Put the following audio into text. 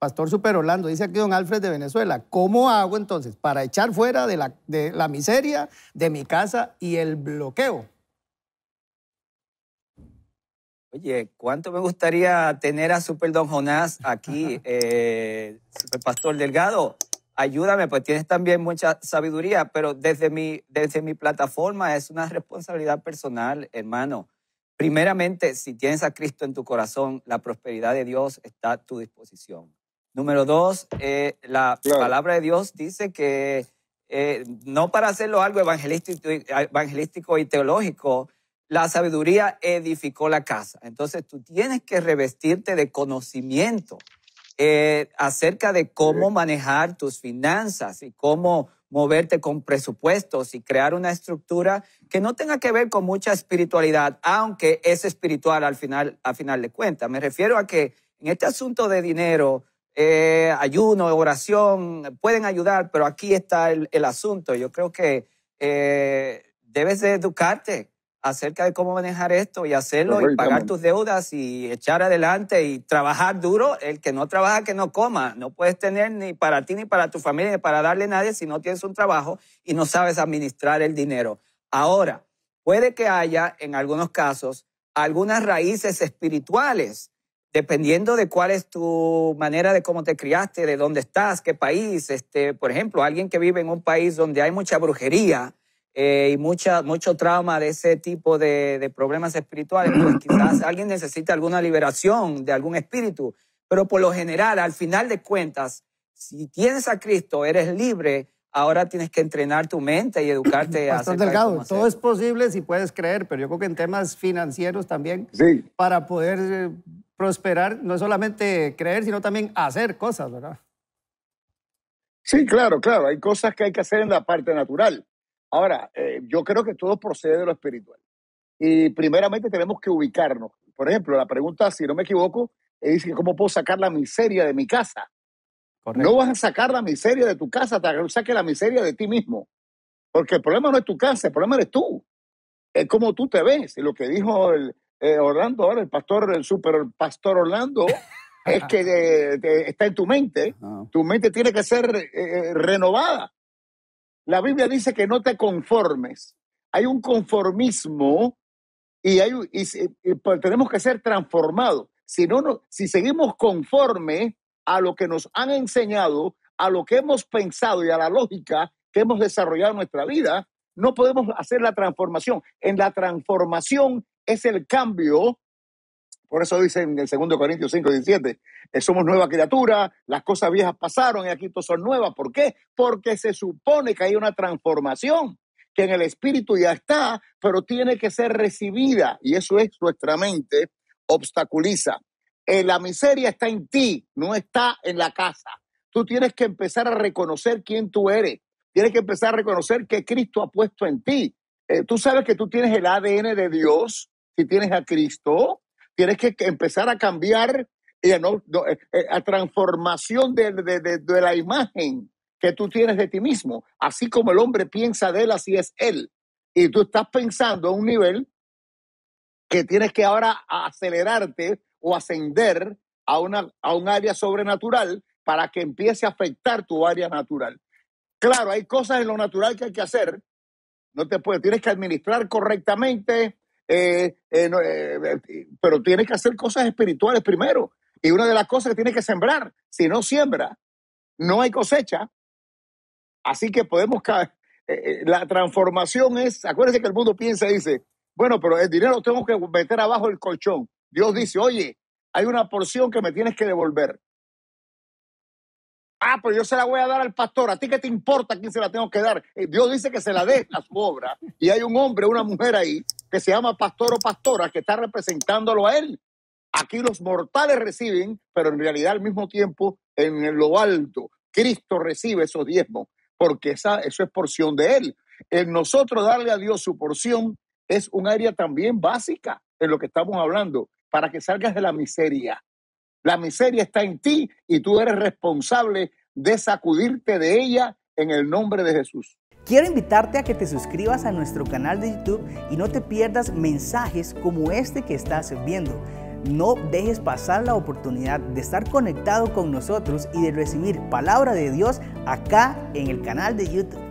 Pastor Super Orlando, dice aquí don Alfred de Venezuela, ¿cómo hago entonces para echar fuera de la, de la miseria de mi casa y el bloqueo? Oye, ¿cuánto me gustaría tener a Super Don Jonás aquí, eh, Super Pastor Delgado? Ayúdame, pues tienes también mucha sabiduría, pero desde mi, desde mi plataforma es una responsabilidad personal, hermano. Primeramente, si tienes a Cristo en tu corazón, la prosperidad de Dios está a tu disposición Número dos, eh, la palabra de Dios dice que eh, no para hacerlo algo evangelístico y teológico, la sabiduría edificó la casa. Entonces tú tienes que revestirte de conocimiento eh, acerca de cómo manejar tus finanzas y cómo moverte con presupuestos y crear una estructura que no tenga que ver con mucha espiritualidad, aunque es espiritual al final, al final de cuentas. Me refiero a que en este asunto de dinero, eh, ayuno, oración, pueden ayudar, pero aquí está el, asunto. Yo creo que eh, debes de educarte acerca de cómo manejar esto y hacerlo y pagar tus deudas y echar adelante y trabajar duro. El que no trabaja, que no coma. No puedes tener ni para ti, ni para tu familia, ni para darle a nadie si no tienes un trabajo y no sabes administrar el dinero. Ahora, puede que haya en algunos casos algunas raíces espirituales dependiendo de cuál es tu manera de cómo te criaste, de dónde estás, qué país, este, por ejemplo, alguien que vive en un país donde hay mucha brujería eh, y mucha, mucho trauma de ese tipo de, de problemas espirituales, pues quizás alguien necesita alguna liberación de algún espíritu. Pero por lo general, al final de cuentas, si tienes a Cristo, eres libre, ahora tienes que entrenar tu mente y educarte. Bastante delgado, todo es posible si puedes creer, pero yo creo que en temas financieros también, sí. para poder eh, prosperar no es solamente creer, sino también hacer cosas, ¿verdad? Sí, claro, claro. Hay cosas que hay que hacer en la parte natural. Ahora, eh, yo creo que todo procede de lo espiritual. Y primeramente tenemos que ubicarnos. Por ejemplo, la pregunta, si no me equivoco, es ¿cómo puedo sacar la miseria de mi casa? No vas a sacar la miseria de tu casa hasta que saques la miseria de ti mismo. Porque el problema no es tu casa, el problema eres tú. Es como tú te ves. Y lo que dijo el, eh, Orlando ahora, el pastor, el super pastor Orlando, es que está en tu mente. Ah. Tu mente tiene que ser eh, eh, renovada. La Biblia dice que no te conformes. Hay un conformismo y, hay, pues, tenemos que ser transformados. Si, no, si seguimos conforme a lo que nos han enseñado, a lo que hemos pensado y a la lógica que hemos desarrollado en nuestra vida, no podemos hacer la transformación. En la transformación es el cambio. Por eso dicen en el 2 Corintios 5, 17, eh, somos nueva criatura, las cosas viejas pasaron y aquí todo son nuevas. ¿Por qué? Porque se supone que hay una transformación que en el espíritu ya está, pero tiene que ser recibida. Y eso es nuestra mente obstaculiza. Eh, la miseria está en ti, no está en la casa. Tú tienes que empezar a reconocer quién tú eres. Tienes que empezar a reconocer que Cristo ha puesto en ti. Eh, tú sabes que tú tienes el ADN de Dios, si tienes a Cristo, tienes que empezar a cambiar eh, eh, eh a transformación de, de, la imagen que tú tienes de ti mismo. Así como el hombre piensa de él, así es él. Y tú estás pensando a un nivel que tienes que ahora acelerarte o ascender a, una, a un área sobrenatural para que empiece a afectar tu área natural. Claro, hay cosas en lo natural que hay que hacer, no te puedes, tienes que administrar correctamente, eh, eh, eh, pero tienes que hacer cosas espirituales primero. Y una de las cosas que tienes que sembrar, si no siembra, no hay cosecha. Así que podemos caer. La transformación es, acuérdense que el mundo piensa y dice, bueno, pero el dinero lo tengo que meter abajo el colchón. Dios dice, oye, hay una porción que me tienes que devolver. Ah, pero yo se la voy a dar al pastor. ¿A ti qué te importa quién se la tengo que dar? Eh, Dios dice que se la dé a su obra. Y hay un hombre, una mujer ahí, que se llama pastor o pastora, que está representándolo a él. Aquí los mortales reciben, pero en realidad al mismo tiempo, en lo alto, Cristo recibe esos diezmos, porque esa, eso es porción de él. En nosotros darle a Dios su porción es un área también básica en lo que estamos hablando, para que salgas de la miseria, la miseria está en ti y tú eres responsable de sacudirte de ella en el nombre de Jesús. Quiero invitarte a que te suscribas a nuestro canal de YouTube y no te pierdas mensajes como este que estás viendo. No dejes pasar la oportunidad de estar conectado con nosotros y de recibir palabra de Dios acá en el canal de YouTube.